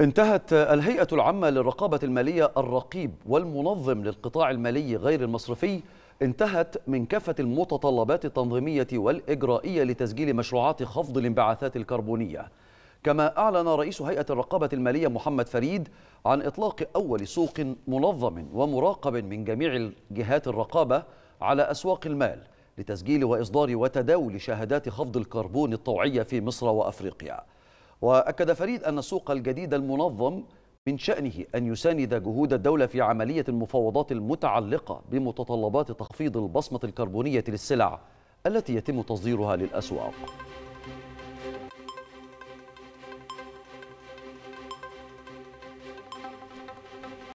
انتهت الهيئة العامة للرقابة المالية الرقيب والمنظم للقطاع المالي غير المصرفي انتهت من كافة المتطلبات التنظيمية والإجرائية لتسجيل مشروعات خفض الانبعاثات الكربونية كما أعلن رئيس هيئة الرقابة المالية محمد فريد عن إطلاق أول سوق منظم ومراقب من جميع جهات الرقابة على أسواق المال لتسجيل وإصدار وتداول شهادات خفض الكربون الطوعية في مصر وأفريقيا وأكد فريد أن السوق الجديد المنظم من شأنه أن يساند جهود الدولة في عملية المفاوضات المتعلقة بمتطلبات تخفيض البصمة الكربونية للسلع التي يتم تصديرها للأسواق